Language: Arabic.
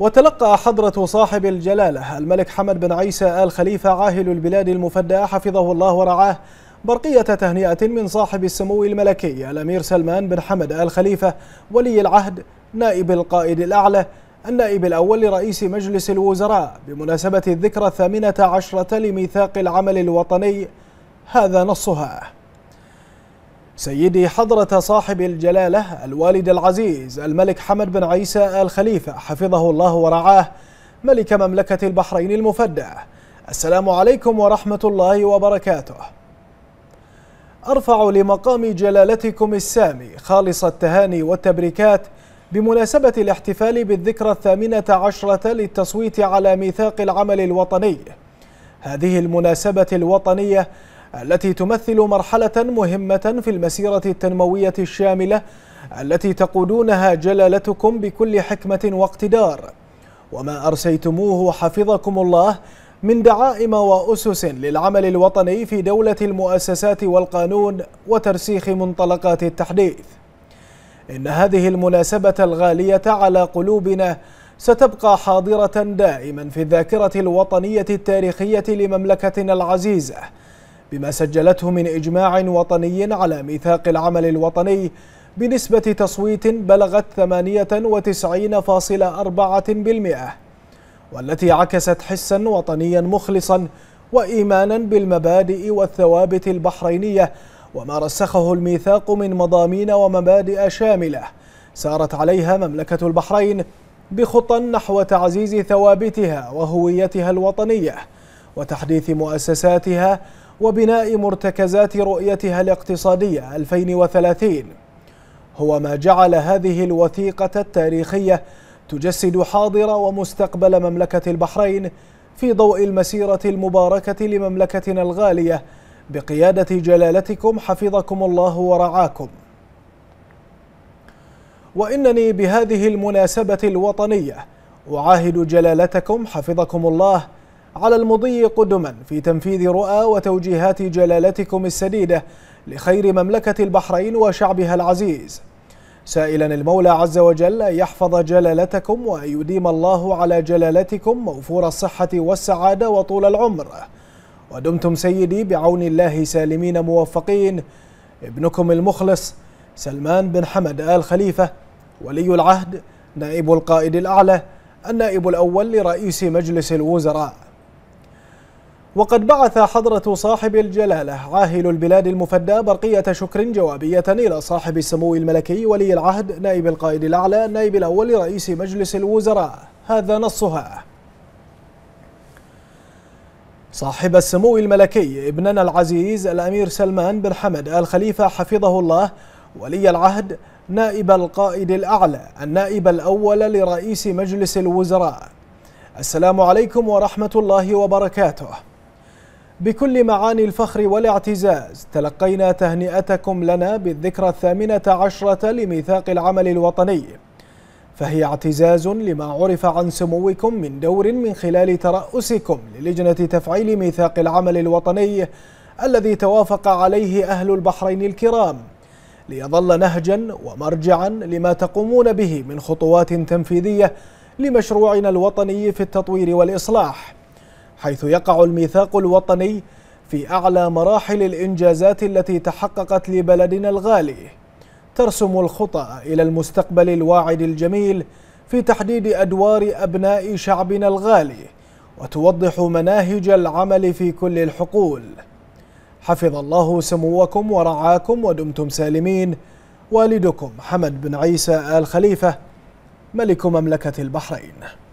وتلقى حضرة صاحب الجلالة الملك حمد بن عيسى آل خليفة عاهل البلاد المفدى حفظه الله ورعاه برقية تهنئة من صاحب السمو الملكي الأمير سلمان بن حمد آل خليفة ولي العهد نائب القائد الأعلى النائب الأول لرئيس مجلس الوزراء بمناسبة الذكرى الثامنة عشرة لميثاق العمل الوطني هذا نصها سيدي حضرة صاحب الجلالة الوالد العزيز الملك حمد بن عيسى آل خليفة حفظه الله ورعاه ملك مملكة البحرين المفدى السلام عليكم ورحمة الله وبركاته أرفع لمقام جلالتكم السامي خالص التهاني والتبريكات بمناسبة الاحتفال بالذكرى الثامنة عشرة للتصويت على ميثاق العمل الوطني هذه المناسبة الوطنية التي تمثل مرحلة مهمة في المسيرة التنموية الشاملة التي تقودونها جلالتكم بكل حكمة واقتدار وما أرسيتموه حفظكم الله من دعائم وأسس للعمل الوطني في دولة المؤسسات والقانون وترسيخ منطلقات التحديث إن هذه المناسبة الغالية على قلوبنا ستبقى حاضرة دائما في الذاكرة الوطنية التاريخية لمملكتنا العزيزة بما سجلته من إجماع وطني على ميثاق العمل الوطني بنسبة تصويت بلغت 98.4% والتي عكست حسا وطنيا مخلصا وإيمانا بالمبادئ والثوابت البحرينية وما رسخه الميثاق من مضامين ومبادئ شاملة سارت عليها مملكة البحرين بخطى نحو تعزيز ثوابتها وهويتها الوطنية وتحديث مؤسساتها وبناء مرتكزات رؤيتها الاقتصادية 2030 هو ما جعل هذه الوثيقة التاريخية تجسد حاضر ومستقبل مملكة البحرين في ضوء المسيرة المباركة لمملكتنا الغالية بقيادة جلالتكم حفظكم الله ورعاكم وإنني بهذه المناسبة الوطنية أعاهد جلالتكم حفظكم الله على المضي قدما في تنفيذ رؤى وتوجيهات جلالتكم السديدة لخير مملكة البحرين وشعبها العزيز سائلا المولى عز وجل أن يحفظ جلالتكم وأن يديم الله على جلالتكم موفور الصحة والسعادة وطول العمر ودمتم سيدي بعون الله سالمين موفقين ابنكم المخلص سلمان بن حمد آل خليفة ولي العهد نائب القائد الأعلى النائب الأول لرئيس مجلس الوزراء وقد بعث حضرة صاحب الجلالة عاهل البلاد المفدى برقية شكر جوابية إلى صاحب السمو الملكي ولي العهد نائب القائد الأعلى نائب الأول رئيس مجلس الوزراء هذا نصها صاحب السمو الملكي ابننا العزيز الأمير سلمان بن حمد الخليفة حفظه الله ولي العهد نائب القائد الأعلى النائب الأول لرئيس مجلس الوزراء السلام عليكم ورحمة الله وبركاته بكل معاني الفخر والاعتزاز تلقينا تهنئتكم لنا بالذكرى الثامنة عشرة لميثاق العمل الوطني فهي اعتزاز لما عرف عن سموكم من دور من خلال ترأسكم للجنة تفعيل ميثاق العمل الوطني الذي توافق عليه أهل البحرين الكرام ليظل نهجا ومرجعا لما تقومون به من خطوات تنفيذية لمشروعنا الوطني في التطوير والإصلاح حيث يقع الميثاق الوطني في أعلى مراحل الإنجازات التي تحققت لبلدنا الغالي ترسم الخطى إلى المستقبل الواعد الجميل في تحديد أدوار أبناء شعبنا الغالي وتوضح مناهج العمل في كل الحقول حفظ الله سموكم ورعاكم ودمتم سالمين والدكم حمد بن عيسى آل خليفة ملك مملكة البحرين